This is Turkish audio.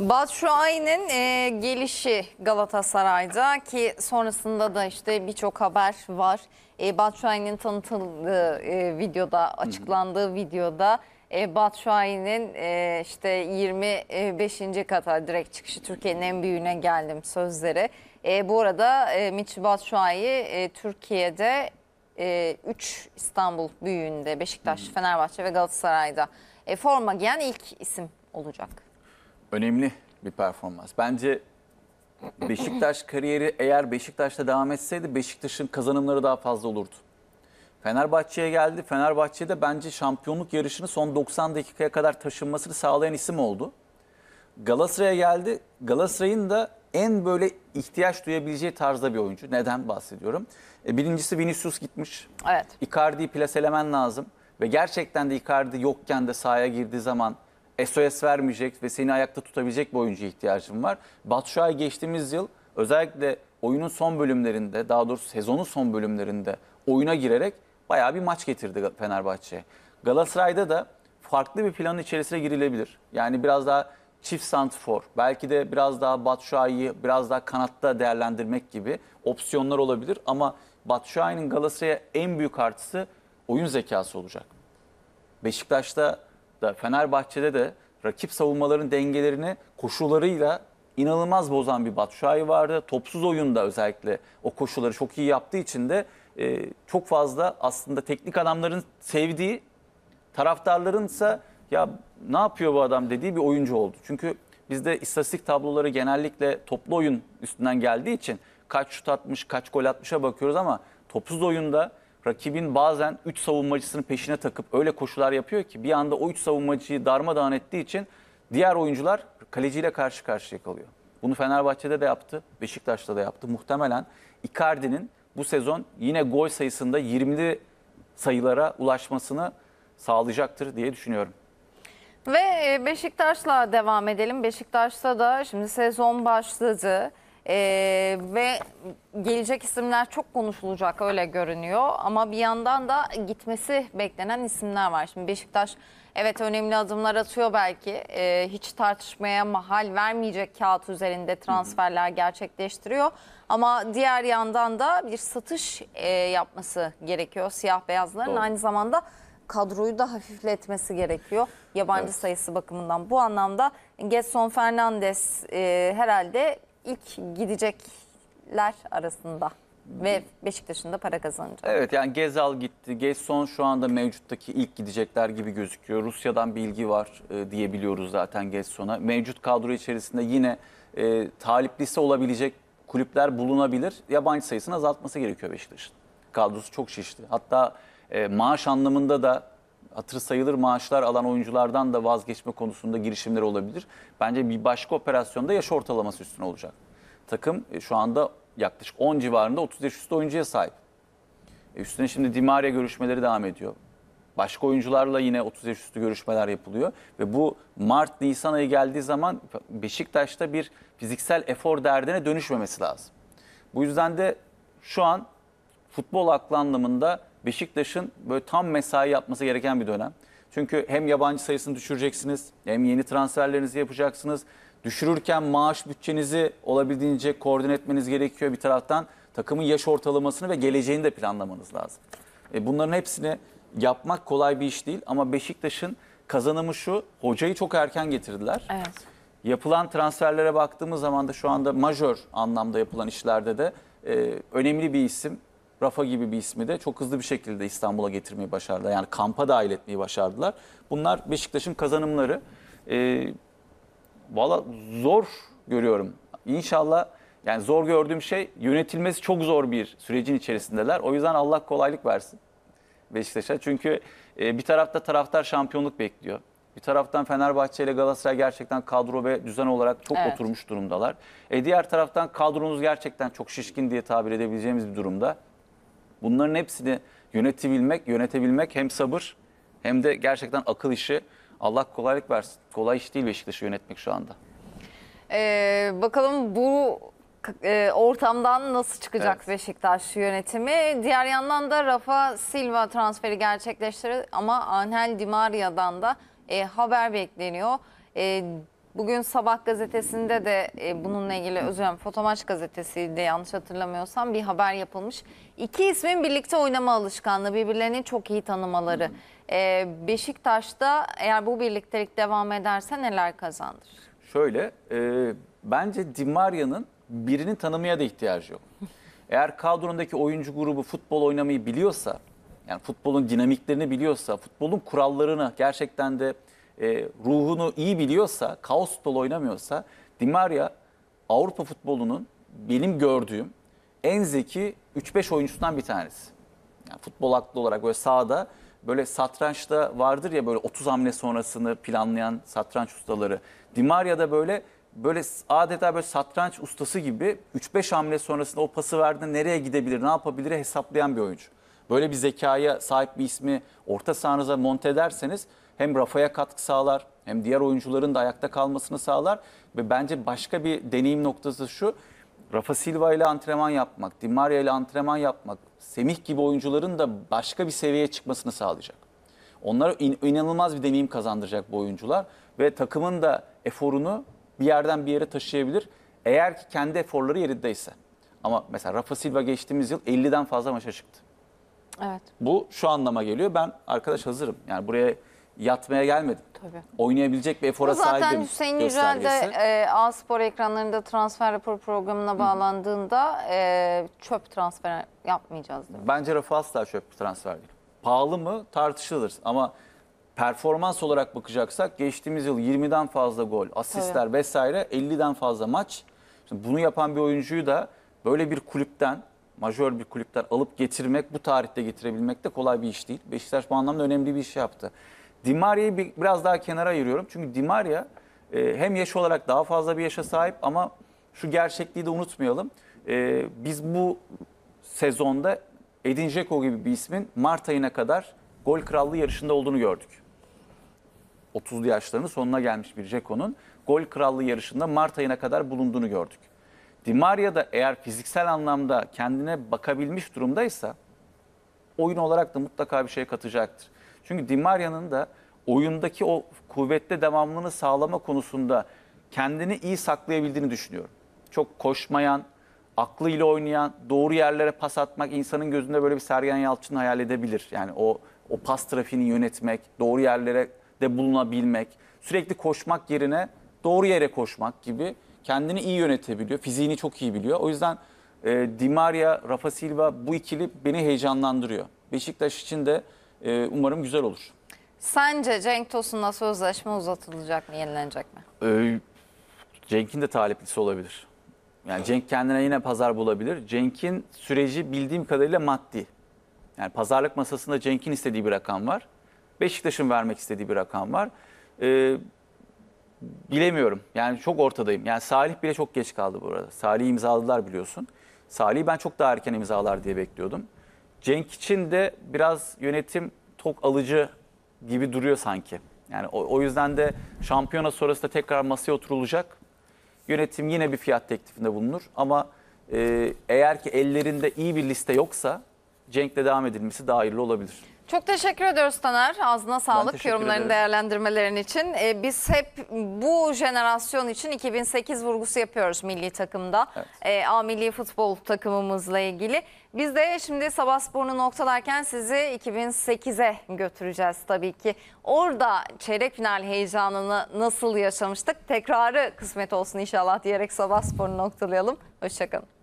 Batshuayi'nin e, gelişi Galatasaray'da ki sonrasında da işte birçok haber var. E, Batu tanıtıldığı e, videoda, açıklandığı Hı -hı. videoda e, Batu e, işte 25. kata direkt çıkışı Türkiye'nin en büyüğüne geldim sözleri. E, bu arada e, Miçi Batu e, Türkiye'de 3 e, İstanbul büyüğünde Beşiktaş, Hı Fenerbahçe ve Galatasaray'da e, forma giyen ilk isim olacak önemli bir performans. Bence Beşiktaş kariyeri eğer Beşiktaş'ta devam etseydi Beşiktaş'ın kazanımları daha fazla olurdu. Fenerbahçe'ye geldi. Fenerbahçe'de bence şampiyonluk yarışını son 90 dakikaya kadar taşınmasını sağlayan isim oldu. Galatasaray'a geldi. Galatasaray'ın da en böyle ihtiyaç duyabileceği tarzda bir oyuncu. Neden bahsediyorum? E, birincisi Vinicius gitmiş. Evet. Icardi'yi plaselemen lazım. Ve gerçekten de Icardi yokken de sahaya girdiği zaman SOS vermeyecek ve seni ayakta tutabilecek bir oyuncuya ihtiyacım var. Batshuayi geçtiğimiz yıl özellikle oyunun son bölümlerinde daha doğrusu sezonun son bölümlerinde oyuna girerek bayağı bir maç getirdi Fenerbahçe'ye. Galatasaray'da da farklı bir planın içerisine girilebilir. Yani biraz daha çift santifor, belki de biraz daha Batshuayi'yi biraz daha kanatta değerlendirmek gibi opsiyonlar olabilir. Ama Batshuayi'nin Galatasaray'a en büyük artısı oyun zekası olacak. Beşiktaş'ta da Fenerbahçe'de de rakip savunmaların dengelerini koşullarıyla inanılmaz bozan bir Batshuayi vardı. Topsuz oyunda özellikle o koşulları çok iyi yaptığı için de e, çok fazla aslında teknik adamların sevdiği, taraftarların ise ya ne yapıyor bu adam dediği bir oyuncu oldu. Çünkü bizde istatistik tabloları genellikle toplu oyun üstünden geldiği için kaç şut atmış, kaç gol atmışa bakıyoruz ama topsuz oyunda rakibin bazen 3 savunmacısının peşine takıp öyle koşular yapıyor ki bir anda o 3 savunmacıyı darmadağın ettiği için diğer oyuncular kaleciyle karşı karşıya kalıyor. Bunu Fenerbahçe'de de yaptı, Beşiktaş'ta da yaptı. Muhtemelen Icardi'nin bu sezon yine gol sayısında 20'li sayılara ulaşmasını sağlayacaktır diye düşünüyorum. Ve e, Beşiktaş'la devam edelim. Beşiktaş'ta da şimdi sezon başladı. Ee, ve gelecek isimler çok konuşulacak öyle görünüyor. Ama bir yandan da gitmesi beklenen isimler var. Şimdi Beşiktaş evet önemli adımlar atıyor belki. Ee, hiç tartışmaya mahal vermeyecek kağıt üzerinde transferler gerçekleştiriyor. Ama diğer yandan da bir satış e, yapması gerekiyor siyah beyazların. Doğru. Aynı zamanda kadroyu da hafifletmesi gerekiyor yabancı evet. sayısı bakımından. Bu anlamda Getson Fernandes e, herhalde ilk gidecekler arasında ve Beşiktaş'ın da para kazanacak. Evet yani Gezal gitti. Gezson şu anda mevcuttaki ilk gidecekler gibi gözüküyor. Rusya'dan bilgi var e, diyebiliyoruz zaten Gezson'a. Mevcut kadro içerisinde yine e, taliplisi olabilecek kulüpler bulunabilir. Yabancı sayısını azaltması gerekiyor Beşiktaş'ın. Kadrosu çok şişti. Hatta e, maaş anlamında da hatır sayılır maaşlar alan oyunculardan da vazgeçme konusunda girişimler olabilir. Bence bir başka operasyonda yaş ortalaması üstüne olacak. Takım e, şu anda yaklaşık 10 civarında 30 yaş üstü oyuncuya sahip. E, üstüne şimdi Dimaria görüşmeleri devam ediyor. Başka oyuncularla yine 30 yaş üstü görüşmeler yapılıyor. Ve bu Mart, Nisan ayı geldiği zaman Beşiktaş'ta bir fiziksel efor derdine dönüşmemesi lazım. Bu yüzden de şu an futbol aklı anlamında Beşiktaş'ın böyle tam mesai yapması gereken bir dönem. Çünkü hem yabancı sayısını düşüreceksiniz hem yeni transferlerinizi yapacaksınız. Düşürürken maaş bütçenizi olabildiğince koordine etmeniz gerekiyor bir taraftan. Takımın yaş ortalamasını ve geleceğini de planlamanız lazım. E bunların hepsini yapmak kolay bir iş değil ama Beşiktaş'ın kazanımı şu. Hocayı çok erken getirdiler. Evet. Yapılan transferlere baktığımız zaman da şu anda majör anlamda yapılan işlerde de e, önemli bir isim. Rafa gibi bir ismi de çok hızlı bir şekilde İstanbul'a getirmeyi başardılar. Yani kampa dahil etmeyi başardılar. Bunlar Beşiktaş'ın kazanımları. Ee, Valla zor görüyorum. İnşallah yani zor gördüğüm şey yönetilmesi çok zor bir sürecin içerisindeler. O yüzden Allah kolaylık versin Beşiktaş'a. Çünkü e, bir tarafta taraftar şampiyonluk bekliyor. Bir taraftan Fenerbahçe ile Galatasaray gerçekten kadro ve düzen olarak çok evet. oturmuş durumdalar. E diğer taraftan kadronuz gerçekten çok şişkin diye tabir edebileceğimiz bir durumda. Bunların hepsini yönetebilmek, yönetebilmek hem sabır hem de gerçekten akıl işi. Allah kolaylık versin. Kolay iş değil Beşiktaş'ı yönetmek şu anda. Ee, bakalım bu e, ortamdan nasıl çıkacak evet. Beşiktaş yönetimi? Diğer yandan da Rafa Silva transferi gerçekleştirir ama Anel Dimaria'dan da e, haber bekleniyor. E, Bugün Sabah gazetesinde de e, bununla ilgili özür dilerim Fotomaç gazetesiydi yanlış hatırlamıyorsam bir haber yapılmış. İki ismin birlikte oynama alışkanlığı birbirlerini çok iyi tanımaları. E, Beşiktaş'ta eğer bu birliktelik devam ederse neler kazandır? Şöyle e, bence Dimaria'nın birini tanımaya da ihtiyacı yok. Eğer kadrondaki oyuncu grubu futbol oynamayı biliyorsa yani futbolun dinamiklerini biliyorsa futbolun kurallarını gerçekten de e, ruhunu iyi biliyorsa, kaos futbol oynamıyorsa Di Maria Avrupa futbolunun benim gördüğüm en zeki 3-5 oyuncusundan bir tanesi. Yani futbol aklı olarak böyle sahada böyle satrançta vardır ya böyle 30 hamle sonrasını planlayan satranç ustaları. Di da böyle böyle adeta böyle satranç ustası gibi 3-5 hamle sonrasında o pası verdi nereye gidebilir, ne yapabilir hesaplayan bir oyuncu. Böyle bir zekaya sahip bir ismi orta sahanıza monte ederseniz hem Rafa'ya katkı sağlar hem diğer oyuncuların da ayakta kalmasını sağlar. Ve bence başka bir deneyim noktası şu. Rafa Silva ile antrenman yapmak, Di Maria ile antrenman yapmak, Semih gibi oyuncuların da başka bir seviyeye çıkmasını sağlayacak. Onlara in, inanılmaz bir deneyim kazandıracak bu oyuncular ve takımın da eforunu bir yerden bir yere taşıyabilir. Eğer ki kendi eforları yerindeyse. Ama mesela Rafa Silva geçtiğimiz yıl 50'den fazla maça çıktı. Evet. Bu şu anlama geliyor. Ben arkadaş hazırım. Yani buraya yatmaya gelmedim. Tabii. Oynayabilecek bir efora sahibim. Zaten Hüseyin Yücel de e, A-Spor ekranlarında transfer rapor programına bağlandığında e, çöp transfer yapmayacağız demiş. Bence Rafa asla çöp bir transfer değil. Pahalı mı tartışılır ama performans olarak bakacaksak geçtiğimiz yıl 20'den fazla gol, asistler vesaire 50'den fazla maç. Şimdi bunu yapan bir oyuncuyu da böyle bir kulüpten, majör bir kulüpten alıp getirmek, bu tarihte getirebilmek de kolay bir iş değil. Beşiktaş bu anlamda önemli bir iş yaptı. Dimaria'yı bir, biraz daha kenara ayırıyorum. Çünkü Dimaria e, hem yaş olarak daha fazla bir yaşa sahip ama şu gerçekliği de unutmayalım. E, biz bu sezonda Edin Dzeko gibi bir ismin Mart ayına kadar gol krallığı yarışında olduğunu gördük. 30'lu yaşlarının sonuna gelmiş bir Ceko'nun gol krallığı yarışında Mart ayına kadar bulunduğunu gördük. Di Maria da eğer fiziksel anlamda kendine bakabilmiş durumdaysa oyun olarak da mutlaka bir şey katacaktır. Çünkü Di Maria'nın da oyundaki o kuvvetli devamlılığını sağlama konusunda kendini iyi saklayabildiğini düşünüyorum. Çok koşmayan, aklıyla oynayan, doğru yerlere pas atmak insanın gözünde böyle bir Sergen Yalçın hayal edebilir. Yani o o pas trafiğini yönetmek, doğru yerlere de bulunabilmek, sürekli koşmak yerine doğru yere koşmak gibi kendini iyi yönetebiliyor, fiziğini çok iyi biliyor. O yüzden e, Di Maria, Rafa Silva bu ikili beni heyecanlandırıyor. Beşiktaş için de e, umarım güzel olur. Sence Cenk Tosun'la sözleşme uzatılacak mı, yenilenecek mi? Ee, Cenk'in de taliplisi olabilir. Yani Cenk kendine yine pazar bulabilir. Cenk'in süreci bildiğim kadarıyla maddi. Yani pazarlık masasında Cenk'in istediği bir rakam var. Beşiktaş'ın vermek istediği bir rakam var. Ee, bilemiyorum. Yani çok ortadayım. Yani Salih bile çok geç kaldı bu arada. Salih'i imzaladılar biliyorsun. Salih'i ben çok daha erken imzalar diye bekliyordum. Cenk için de biraz yönetim tok alıcı gibi duruyor sanki. Yani o, o yüzden de şampiyona sonrası da tekrar masaya oturulacak. Yönetim yine bir fiyat teklifinde bulunur ama e, eğer ki ellerinde iyi bir liste yoksa Cenk'le devam edilmesi daha hayırlı olabilir. Çok teşekkür ediyoruz Taner. Ağzına sağlık yorumların değerlendirmelerin için. Ee, biz hep bu jenerasyon için 2008 vurgusu yapıyoruz milli takımda. Evet. Ee, A milli futbol takımımızla ilgili. Biz de şimdi sabah sporunu noktalarken sizi 2008'e götüreceğiz tabii ki. Orada çeyrek final heyecanını nasıl yaşamıştık? Tekrarı kısmet olsun inşallah diyerek sabah sporunu noktalayalım. Hoşçakalın.